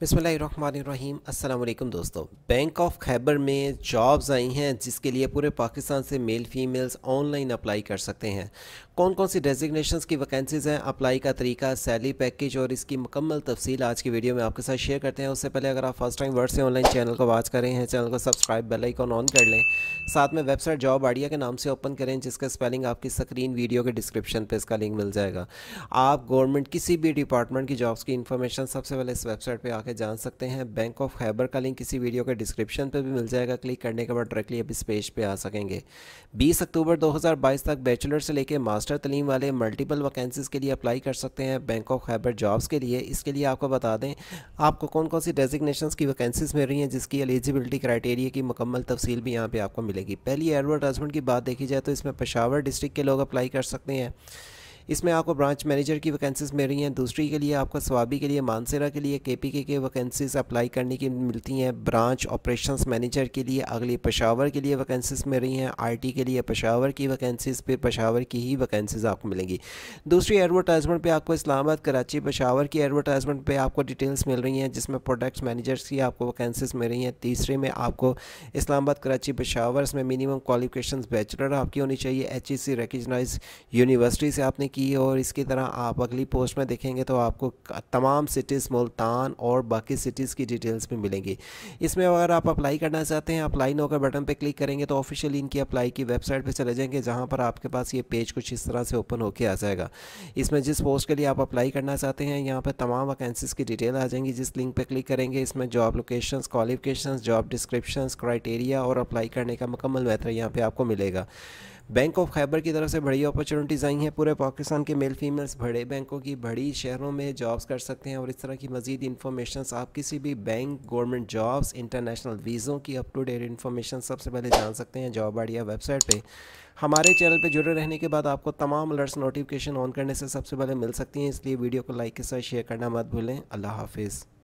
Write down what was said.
बिसमीम अल्लाम दोस्तों बैंक ऑफ खैबर में जॉब्स आई हैं जिसके लिए पूरे पाकिस्तान से मेल फीमेल्स ऑनलाइन अप्लाई कर सकते हैं कौन कौन सी डेजिग्नेशंस की वैकेंसीज़ हैं अप्लाई का तरीका सैलरी पैकेज और इसकी मुकम्मल तफसील आज की वीडियो में आपके साथ शेयर करते हैं उससे पहले अगर आप फर्स्ट टाइम वर्ड से ऑनलाइन चैनल को वॉच कर रहे हैं चैनल को सब्सक्राइब बेलाइकॉन ऑन कर लें साथ में वेबसाइट जॉब आइडिया के नाम से ओपन करें जिसका स्पेलिंग आपकी स्क्रीन वीडियो के डिस्क्रिप्शन पर इसका लिंक मिल जाएगा आप गवर्नमेंट किसी भी डिपार्टमेंट की जॉब्स की इन्फॉर्मेशन सबसे पहले इस वेबसाइट पर आकर के जान सकते हैं बैंक ऑफ खैबर का लिंक किसी वीडियो के डिस्क्रिप्शन पर भी मिल जाएगा क्लिक करने के बाद डायरेक्टली अब इस पेज पे आ सकेंगे 20 अक्टूबर 2022 तक बैचलर से लेकर मास्टर तलीम वाले मल्टीपल वैकेंसीज़ के लिए अप्लाई कर सकते हैं बैंक ऑफ खैबर जॉब्स के लिए इसके लिए आपको बता दें आपको कौन कौन सी डेजिग्नेशन की वैकेंसीज़ मिल रही हैं जिसकी एलिजिबिलिटी क्राइटेरिया की मुकम्मल तफसील भी यहाँ पर आपको मिलेगी पहली एडवर्टाइजमेंट की बात देखी जाए तो इसमें पशावर डिस्ट्रिक्ट के लोग अप्लाई कर सकते हैं इसमें आपको ब्रांच मैनेजर की वैकेंसीज मिल रही हैं दूसरी के लिए आपको स्वाबी के लिए मानसेरा के लिए के पी के, के वैकेंसीज अप्लाई करने की मिलती हैं ब्रांच ऑपरेशंस मैनेजर के लिए अगली पशावर के लिए वैकेंसीज मिल रही हैं आरटी के लिए पशावर की वैकेंसीज पर पेशावर की ही वैकेंसीज आपको मिलेंगी दूसरी एडवर्टाइजमेंट पर आपको इस्लामाबाद कराची पशावर की एडवर्टाइजमेंट पर आपको डिटेल्स मिल रही हैं जिसमें प्रोडक्ट्स मैनेजर्स की आपको वैकेंसीज मिल रही हैं तीसरे में आपको इस्लामाबाद कराची पशावर में मिनिमम क्वालिफिकेशन बैचलर आपकी होनी चाहिए एच ई सी यूनिवर्सिटी से आपने की और इसकी तरह आप अगली पोस्ट में देखेंगे तो आपको तमाम सिटीज़ मुल्तान और बाकी सिटीज़ की डिटेल्स भी मिलेंगी इसमें अगर आप अप्लाई करना चाहते हैं अप्लाई नो का बटन पर क्लिक करेंगे तो ऑफिशियली इनकी अप्लाई की वेबसाइट पर चले जाएंगे जहाँ पर आपके पास ये पेज कुछ इस तरह से ओपन होकर आ जाएगा इसमें जिस पोस्ट के लिए आप अप्लाई करना चाहते हैं यहाँ पर तमाम वैकेंसीज़ की डिटेल आ जाएंगी जिस लिंक पर क्लिक करेंगे इसमें job location qualification job description criteria और अप्लाई करने का मुकम्मल बेहतर यहाँ पर आपको मिलेगा बैंक ऑफ खैबर की तरफ से बड़ी अपॉर्चुनिटीज़ आई हैं पूरे पाकिस्तान के मेल फीमेल्स बड़े बैंकों की बड़ी शहरों में जॉब्स कर सकते हैं और इस तरह की मजीद इन्फॉर्मेशन आप किसी भी बैंक गवर्नमेंट जॉब्स इंटरनेशनल वीज़ों की अप टू डेट इन्फॉर्मेशन सबसे पहले जान सकते हैं जॉब आइडिया वेबसाइट पर हमारे चैनल पर जुड़े रहने के बाद आपको तमाम अलर्ट्स नोटिफिकेशन ऑन करने से सबसे पहले मिल सकती हैं इसलिए वीडियो को लाइक के साथ शेयर करना मत भूलें अल्लाह हाफिज़